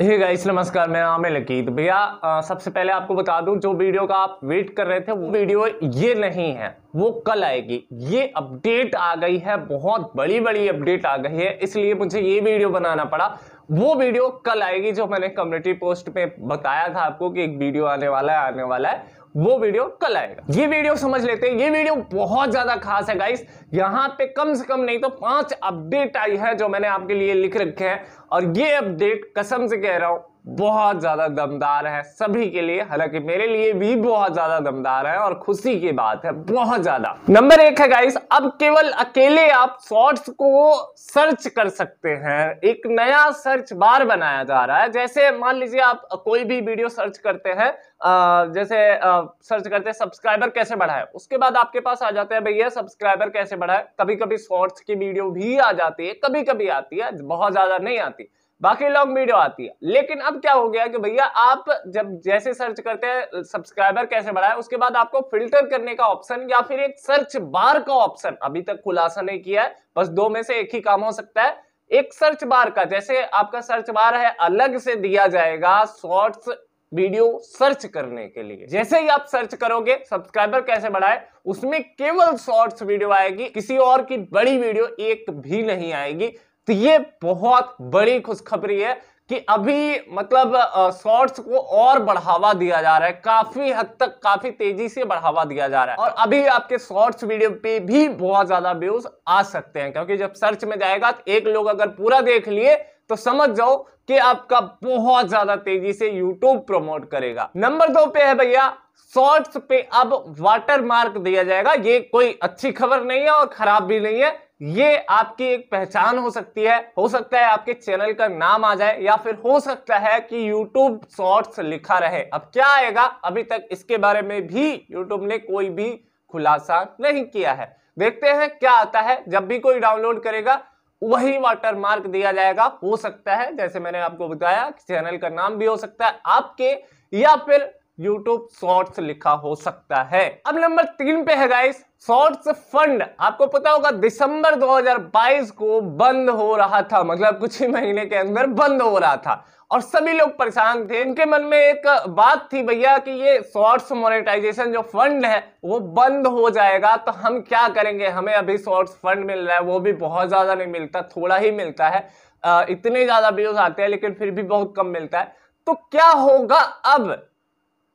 hey guys नमस्कार मैं नाम है लकीत भैया सबसे पहले आपको बता दूं जो वीडियो का आप वेट कर रहे थे वो वीडियो ये नहीं है वो कल आएगी ये अपडेट आ गई है बहुत बड़ी बड़ी अपडेट आ गई है इसलिए मुझे ये वीडियो बनाना पड़ा वो वीडियो कल आएगी जो मैंने कम्युनिटी पोस्ट में बताया था आपको कि एक वीडियो आने वाला है आने वाला है वो वीडियो कल आएगा ये वीडियो समझ लेते हैं ये वीडियो बहुत ज्यादा खास है गाइस यहां पे कम से कम नहीं तो पांच अपडेट आई है जो मैंने आपके लिए लिख रखे हैं और ये अपडेट कसम से कह रहा हूं बहुत ज़्यादा दमदार है सभी के लिए हालांकि मेरे लिए भी बहुत ज़्यादा दमदार है और खुशी की बात है बहुत ज़्यादा नंबर एक है गाइस अब केवल अकेले आप शॉर्ट्स को सर्च कर सकते हैं एक नया सर्च बार बनाया जा रहा है जैसे मान लीजिए आप कोई भी वीडियो सर्च करते हैं जैसे सर्च करते हैं सब्सक्राइबर कैसे बढ़ाए उसके बाद आपके पास आ जाते हैं भैया सब्सक्राइबर कैसे बढ़ाए कभी कभी शॉर्ट्स की वीडियो भी आ जाती है कभी कभी आती है बहुत ज़्यादा नहीं आती बाकी लॉन्ग वीडियो आती है लेकिन अब क्या हो गया कि भैया आप जब जैसे सर्च करते हैं सब्सक्राइबर कैसे बढ़ाए उसके बाद आपको फिल्टर करने का ऑप्शन या फिर एक सर्च बार का ऑप्शन अभी तक खुलासा नहीं किया है बस दो में से एक ही काम हो सकता है एक सर्च बार का जैसे आपका सर्च बार है अलग से दिया जाएगा शॉर्ट्स वीडियो सर्च करने के लिए जैसे ही आप सर्च करोगे सब्सक्राइबर कैसे बढ़ाए उसमें केवल शॉर्ट्स वीडियो आएगी किसी और की बड़ी वीडियो एक भी नहीं आएगी तो ये बहुत बड़ी खुशखबरी है कि अभी मतलब शॉर्ट्स को और बढ़ावा दिया जा रहा है काफी हद तक काफी तेजी से बढ़ावा दिया जा रहा है और अभी आपके शॉर्ट्स वीडियो पे भी बहुत ज्यादा व्यूज आ सकते हैं क्योंकि जब सर्च में जाएगा तो एक लोग अगर पूरा देख लिए तो समझ जाओ कि आपका बहुत ज्यादा तेजी से YouTube प्रमोट करेगा नंबर दो पे है भैया शॉर्ट्स पे अब वाटर मार्क दिया जाएगा ये कोई अच्छी खबर नहीं है और खराब भी नहीं है ये आपकी एक पहचान हो सकती है हो सकता है आपके चैनल का नाम आ जाए या फिर हो सकता है कि YouTube शॉर्ट्स लिखा रहे अब क्या आएगा अभी तक इसके बारे में भी YouTube ने कोई भी खुलासा नहीं किया है देखते हैं क्या आता है जब भी कोई डाउनलोड करेगा वही वाटर मार्क दिया जाएगा हो सकता है जैसे मैंने आपको बताया चैनल का नाम भी हो सकता है आपके या फिर यूट्यूब शॉर्ट्स लिखा हो सकता है अब नंबर तीन पे है गाइस शॉर्ट्स फंड आपको पता होगा दिसंबर 2022 को बंद हो रहा था मतलब कुछ ही महीने के अंदर बंद हो रहा था और सभी लोग परेशान थे उनके मन में एक बात थी भैया कि ये शॉर्ट्स मोनेटाइजेशन जो फंड है वो बंद हो जाएगा तो हम क्या करेंगे हमें अभी शॉर्ट्स फंड मिल रहा है वो भी बहुत ज़्यादा नहीं मिलता थोड़ा ही मिलता है इतने ज़्यादा व्यूज आते हैं लेकिन फिर भी बहुत कम मिलता है तो क्या होगा अब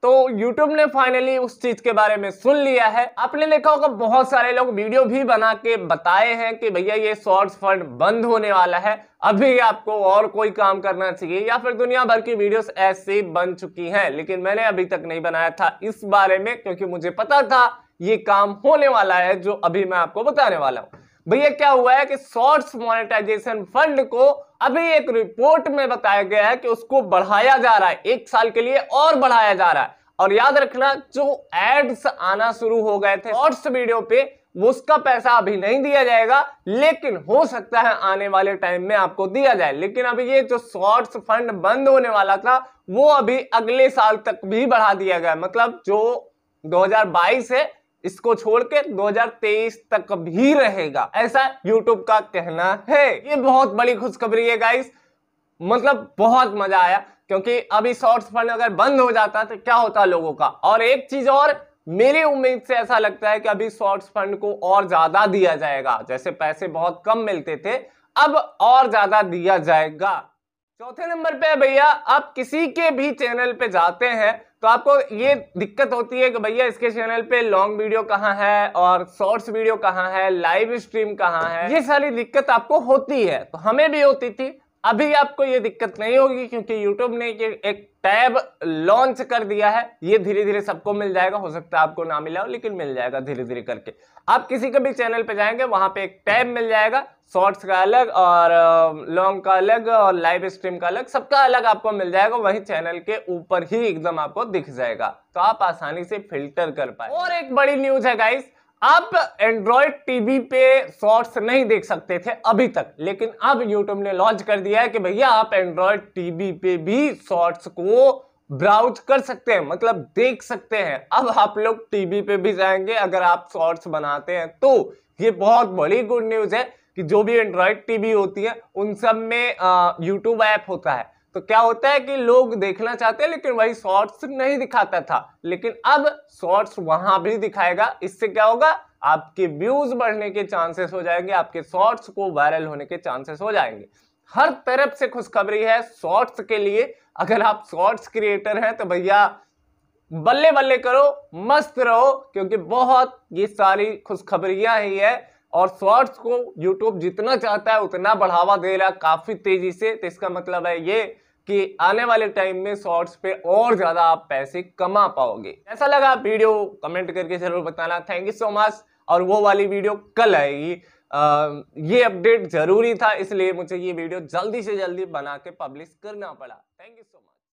तो YouTube ने फाइनली उस चीज के बारे में सुन लिया है आपने देखा होगा बहुत सारे लोग वीडियो भी बना के बताए हैं कि भैया ये शॉर्ट्स फंड बंद होने वाला है अभी आपको और कोई काम करना चाहिए या फिर दुनिया भर की वीडियोस ऐसी बन चुकी हैं लेकिन मैंने अभी तक नहीं बनाया था इस बारे में क्योंकि मुझे पता था ये काम होने वाला है जो अभी मैं आपको बताने वाला हूँ भैया क्या हुआ है कि शॉर्ट्स मोनेटाइजेशन फंड को अभी एक रिपोर्ट में बताया गया है कि उसको बढ़ाया जा रहा है एक साल के लिए और बढ़ाया जा रहा है और याद रखना जो एड्स आना शुरू हो गए थे शॉर्ट्स वीडियो पे उसका पैसा अभी नहीं दिया जाएगा लेकिन हो सकता है आने वाले टाइम में आपको दिया जाए लेकिन अभी ये जो शॉर्ट्स फंड बंद होने वाला था वो अभी अगले साल तक भी बढ़ा दिया गया मतलब जो 2022 है इसको छोड़ के 2023 तक भी रहेगा ऐसा YouTube का कहना है ये बहुत बड़ी खुशखबरी है गाइस मतलब बहुत मजा आया क्योंकि अभी शॉर्ट्स फंड अगर बंद हो जाता तो क्या होता लोगों का और एक चीज और मेरी उम्मीद से ऐसा लगता है कि अभी शॉर्ट्स फंड को और ज्यादा दिया जाएगा जैसे पैसे बहुत कम मिलते थे अब और ज्यादा दिया जाएगा चौथे नंबर पे भैया आप किसी के भी चैनल पे जाते हैं तो आपको ये दिक्कत होती है कि भैया इसके चैनल पे लॉन्ग वीडियो कहाँ है और शॉर्ट्स वीडियो कहाँ है लाइव स्ट्रीम कहाँ है ये सारी दिक्कत आपको होती है तो हमें भी होती थी अभी आपको ये दिक्कत नहीं होगी क्योंकि YouTube ने ये एक टैब लॉन्च कर दिया है ये धीरे धीरे सबको मिल जाएगा हो सकता है आपको ना मिला हो लेकिन मिल जाएगा धीरे धीरे करके आप किसी का भी चैनल पे जाएंगे वहां पे एक टैब मिल जाएगा शॉर्ट्स का अलग और लॉन्ग का अलग और लाइव स्ट्रीम का अलग सबका अलग आपको मिल जाएगा वही चैनल के ऊपर ही एकदम आपको दिख जाएगा तो आप आसानी से फिल्टर कर पाए और एक बड़ी न्यूज है गाइस आप एंड्रॉयड टीवी पे शॉर्ट्स नहीं देख सकते थे अभी तक लेकिन अब यूट्यूब ने लॉन्च कर दिया है कि भैया आप एंड्रॉयड टीवी पे भी शॉर्ट्स को ब्राउज कर सकते हैं मतलब देख सकते हैं अब आप लोग टीवी पे भी जाएंगे अगर आप शॉर्ट्स बनाते हैं तो ये बहुत बड़ी गुड न्यूज़ है कि जो भी एंड्रॉयड टीवी होती है उन सब में यूट्यूब ऐप होता है तो क्या होता है कि लोग देखना चाहते हैं लेकिन वही शॉर्ट्स नहीं दिखाता था लेकिन अब शॉर्ट्स वहां भी दिखाएगा इससे क्या होगा आपके व्यूज बढ़ने के चांसेस हो जाएंगे आपके शॉर्ट्स को वायरल होने के चांसेस हो जाएंगे हर तरफ से खुशखबरी है शॉर्ट्स के लिए अगर आप शॉर्ट्स क्रिएटर हैं तो भैया बल्ले बल्ले करो मस्त रहो क्योंकि बहुत ये सारी खुशखबरियां ही है और शॉर्ट्स को यूट्यूब जितना चाहता है उतना बढ़ावा दे रहा है काफ़ी तेज़ी से तो इसका मतलब है ये कि आने वाले टाइम में शॉर्ट्स पे और ज़्यादा आप पैसे कमा पाओगे ऐसा लगा वीडियो कमेंट करके ज़रूर बताना थैंक यू सो मच और वो वाली वीडियो कल आएगी आ, ये अपडेट ज़रूरी था इसलिए मुझे ये वीडियो जल्दी से जल्दी बना के पब्लिश करना पड़ा थैंक यू सो मच